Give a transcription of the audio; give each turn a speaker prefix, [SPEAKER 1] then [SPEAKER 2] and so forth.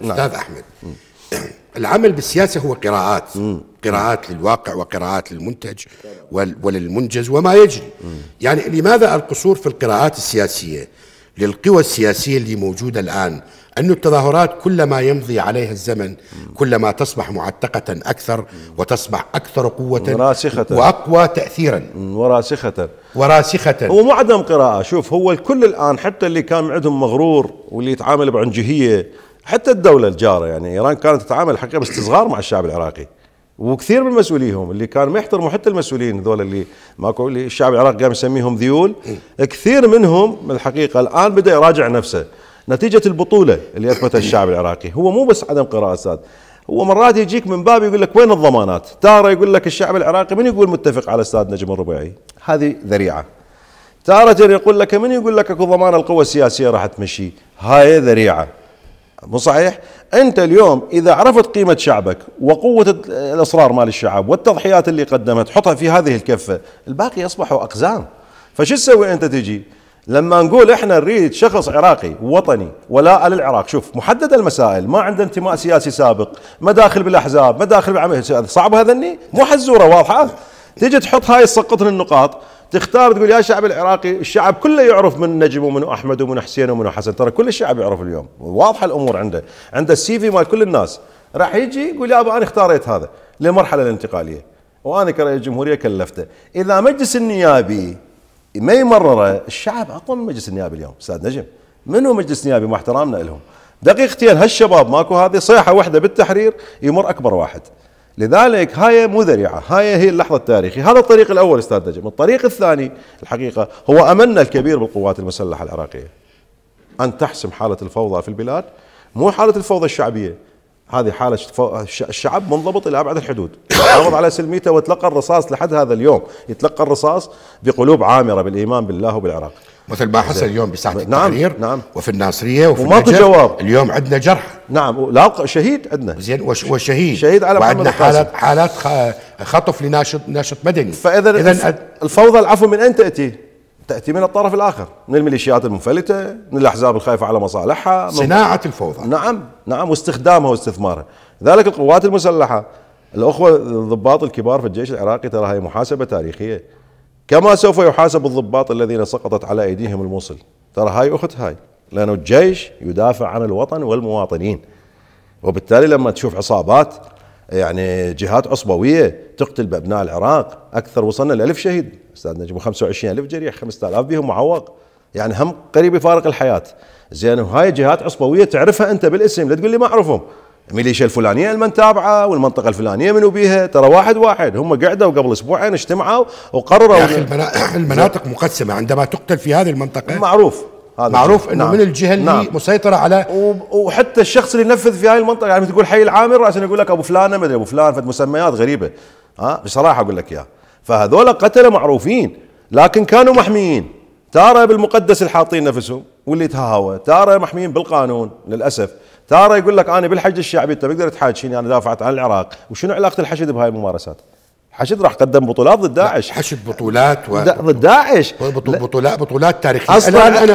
[SPEAKER 1] نعم. استاذ احمد العمل بالسياسه هو قراءات مم. قراءات للواقع وقراءات للمنتج وللمنجز وما يجري مم. يعني لماذا القصور في القراءات السياسيه للقوى السياسيه اللي موجوده الان أن التظاهرات كلما يمضي عليها الزمن كلما تصبح معتقة أكثر وتصبح أكثر قوة
[SPEAKER 2] وراسخة وأقوى تأثيرا وراسخة وراسخة هو مو عدم قراءة شوف هو الكل الآن حتى اللي كان عندهم مغرور واللي يتعامل بعنجهية حتى الدولة الجارة يعني إيران كانت تتعامل حقيقة باستصغار مع الشعب العراقي وكثير من مسؤوليهم اللي كانوا ما يحترموا حتى المسؤولين ذول اللي ماكو اللي الشعب العراقي قام يسميهم ذيول كثير منهم الحقيقة الآن بدأ يراجع نفسه نتيجة البطولة اللي أثبتها الشعب العراقي هو مو بس عدم قراءة ساد هو مرات يجيك من باب يقول لك وين الضمانات تارة يقول لك الشعب العراقي من يقول متفق على استاذ نجم الربيعي هذه ذريعة تارة يقول لك من يقول لك اكو ضمان القوى السياسية راح تمشي هاي ذريعة مو صحيح انت اليوم اذا عرفت قيمه شعبك وقوه الاصرار مال الشعب والتضحيات اللي قدمت حطها في هذه الكفه الباقي اصبحوا اقزام فشو تسوي انت تجي لما نقول احنا نريد شخص عراقي وطني ولاء للعراق شوف محدد المسائل ما عنده انتماء سياسي سابق مداخل بالاحزاب مداخل بعمل صعب هذا مو حزوره واضحه تجي تحط هاي تسقطن النقاط تختار تقول يا شعب العراقي الشعب كله يعرف من نجم ومن احمد ومن حسين ومن حسن ترى كل الشعب يعرف اليوم واضحه الامور عنده عنده السي في مال كل الناس راح يجي يقول يابا انا اختاريت هذا للمرحله الانتقاليه وانا كرئيس جمهوريه كلفته اذا مجلس النيابي ما يمرره الشعب اقوى من مجلس النيابي اليوم استاذ نجم منو مجلس نيابي مع احترامنا لهم دقيقتين هالشباب ماكو هذه صيحه واحده بالتحرير يمر اكبر واحد لذلك هاي مو ذريعة هاي هي اللحظة التاريخية هذا الطريق الأول أستاذ نجم الطريق الثاني الحقيقة هو أمنا الكبير بالقوات المسلحة العراقية أن تحسم حالة الفوضى في البلاد مو حالة الفوضى الشعبية هذه حالة الشعب منضبط إلى أبعد الحدود حافظ على سلميته وتلقى الرصاص لحد هذا اليوم يتلقى الرصاص بقلوب عامرة بالإيمان بالله وبالعراق مثل ما حصل اليوم بساحة نعم التحرير نعم وفي الناصرية
[SPEAKER 1] وفي وما النجر جواب اليوم عندنا جرح
[SPEAKER 2] نعم لا شهيد عندنا زين وشهيد شهيد على وعندنا حالات
[SPEAKER 1] حالات خطف لناشط ناشط مدني فإذا
[SPEAKER 2] الفوضى العفو من أين تأتي؟ تاتي من الطرف الاخر من الميليشيات المنفلته من الاحزاب الخايفه على مصالحها صناعه الفوضى نعم نعم واستخدامها واستثمارها ذلك القوات المسلحه الاخوه الضباط الكبار في الجيش العراقي ترى هي محاسبه تاريخيه كما سوف يحاسب الضباط الذين سقطت على ايديهم الموصل ترى هاي اخت هاي لانه الجيش يدافع عن الوطن والمواطنين وبالتالي لما تشوف عصابات يعني جهات عصبوية تقتل بأبناء العراق أكثر وصلنا لألف شهيد أستاذ نجم 25 ألف جريح 5000 بهم معوق يعني هم قريب يفارق الحياة زين وهاي جهات عصبوية تعرفها أنت بالاسم لا تقول لي ما أعرفهم الميليشيا الفلانية المن تابعة والمنطقة الفلانية منو بيها ترى واحد واحد هم قعدوا قبل أسبوعين اجتمعوا وقرروا يا أخي المناطق مقسمة عندما تقتل في هذه المنطقة معروف هذا معروف انه نعم. من الجهه نعم. اللي نعم. مسيطره على وحتى الشخص اللي ينفذ في هاي المنطقه يعني تقول حي العامر عشان يقول لك ابو فلان ما ادري ابو فلان فمسميات غريبه ها بصراحه اقول لك اياها فهذول قتله معروفين لكن كانوا محميين تاره بالمقدس اللي حاطين نفسهم واللي تهاوى تاره محميين بالقانون للاسف تاره يقول لك انا بالحج الشعبي انت بقدر تحاجيني انا دافعت عن العراق وشنو علاقه الحشد بهاي الممارسات حشد راح قدم بطولات ضد داعش حشد بطولات و... ضد داعش بطولات بطولات تاريخيه اصلا انا, أنا